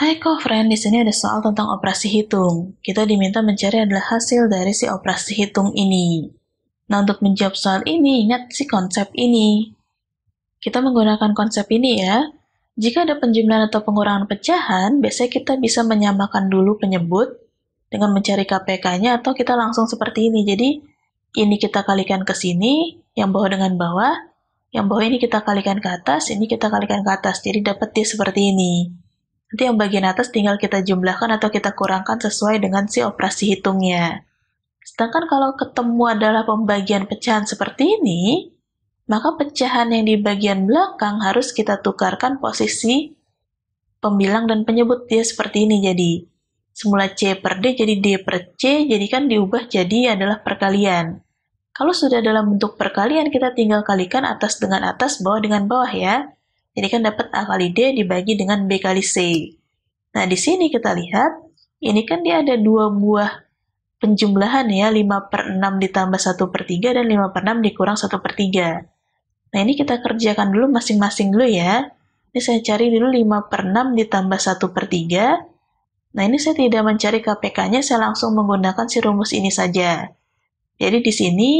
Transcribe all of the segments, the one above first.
Hai kok friend di sini ada soal tentang operasi hitung. Kita diminta mencari adalah hasil dari si operasi hitung ini. Nah, untuk menjawab soal ini, ingat si konsep ini. Kita menggunakan konsep ini ya. Jika ada penjumlahan atau pengurangan pecahan, biasanya kita bisa menyamakan dulu penyebut dengan mencari KPK-nya atau kita langsung seperti ini. Jadi, ini kita kalikan ke sini, yang bawah dengan bawah, yang bawah ini kita kalikan ke atas, ini kita kalikan ke atas, jadi dapat dia seperti ini. Nanti yang bagian atas tinggal kita jumlahkan atau kita kurangkan sesuai dengan si operasi hitungnya. Sedangkan kalau ketemu adalah pembagian pecahan seperti ini, maka pecahan yang di bagian belakang harus kita tukarkan posisi pembilang dan penyebut dia seperti ini jadi. Semula C per D jadi D per C, jadi kan diubah jadi adalah perkalian. Kalau sudah dalam bentuk perkalian, kita tinggal kalikan atas dengan atas, bawah dengan bawah ya. Jadi kan dapat A kali D dibagi dengan B kali C. Nah, di sini kita lihat, ini kan dia ada dua buah penjumlahan ya, 5 per 6 ditambah 1 per 3 dan 5 per 6 dikurang 1 per 3. Nah, ini kita kerjakan dulu masing-masing dulu ya. Ini saya cari dulu 5 per 6 ditambah 1 per 3. Nah, ini saya tidak mencari KPK-nya, saya langsung menggunakan si rumus ini saja. Jadi di sini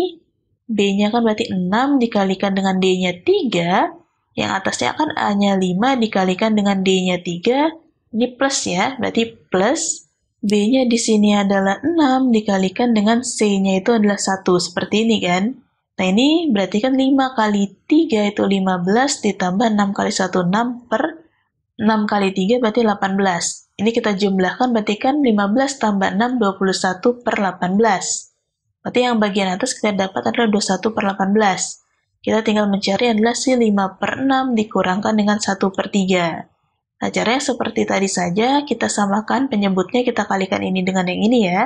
B-nya kan berarti 6 dikalikan dengan D-nya 3, yang atasnya kan A-nya 5 dikalikan dengan D-nya 3, ini plus ya, berarti plus B-nya di sini adalah 6 dikalikan dengan C-nya itu adalah 1, seperti ini kan. Nah ini berarti kan 5 kali 3 itu 15 ditambah 6 kali 1, 6 per 6 kali 3 berarti 18. Ini kita jumlahkan berarti kan 15 tambah 6, 21 per 18. Berarti yang bagian atas kita dapat adalah 21 per 18. Kita tinggal mencari adalah si 5 per 6 dikurangkan dengan 1 per 3. Nah, caranya seperti tadi saja, kita samakan penyebutnya, kita kalikan ini dengan yang ini ya.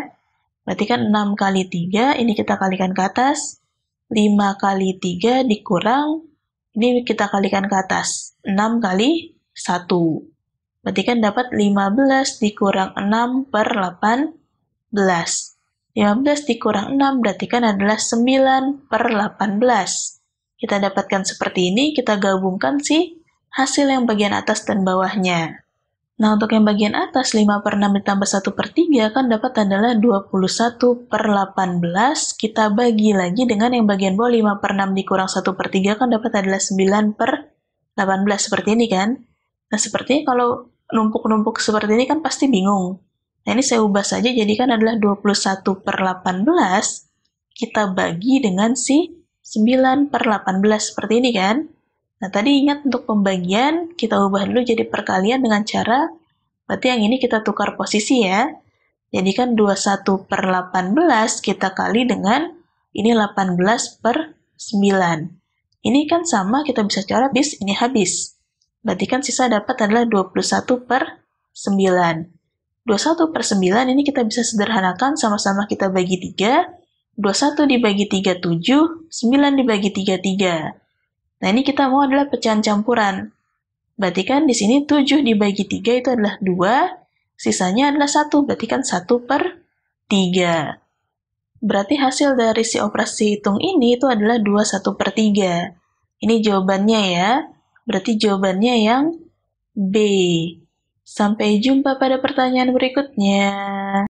Berarti kan 6 kali 3, ini kita kalikan ke atas. 5 kali 3 dikurang, ini kita kalikan ke atas. 6 kali 1. Berarti kan dapat 15 dikurang 6 per 18. 15 dikurang 6 berarti kan adalah 9 per 18 kita dapatkan seperti ini, kita gabungkan sih hasil yang bagian atas dan bawahnya. Nah, untuk yang bagian atas, 5 per 6 ditambah 1 per 3 kan dapat adalah 21 per 18. Kita bagi lagi dengan yang bagian bawah 5 per 6 dikurang 1 per 3 kan dapat adalah 9 per 18. Seperti ini kan? Nah, seperti kalau numpuk-numpuk seperti ini kan pasti bingung. Nah, ini saya ubah saja jadi kan adalah 21 per 18 kita bagi dengan si 9 per 18 seperti ini kan. Nah, tadi ingat untuk pembagian, kita ubah dulu jadi perkalian dengan cara, berarti yang ini kita tukar posisi ya. Jadi kan 21 per 18 kita kali dengan ini 18 per 9. Ini kan sama kita bisa coret bis, ini habis. Berarti kan sisa dapat adalah 21 per 9. 21 per 9 ini kita bisa sederhanakan sama-sama kita bagi 3. 21 dibagi 37, 9 dibagi 33. Nah, ini kita mau adalah pecahan campuran. Berarti kan di sini 7 dibagi 3 itu adalah 2, sisanya adalah 1, berarti kan 1 per 3. Berarti hasil dari si operasi hitung ini itu adalah 2 1 per 3. Ini jawabannya ya. Berarti jawabannya yang B. Sampai jumpa pada pertanyaan berikutnya.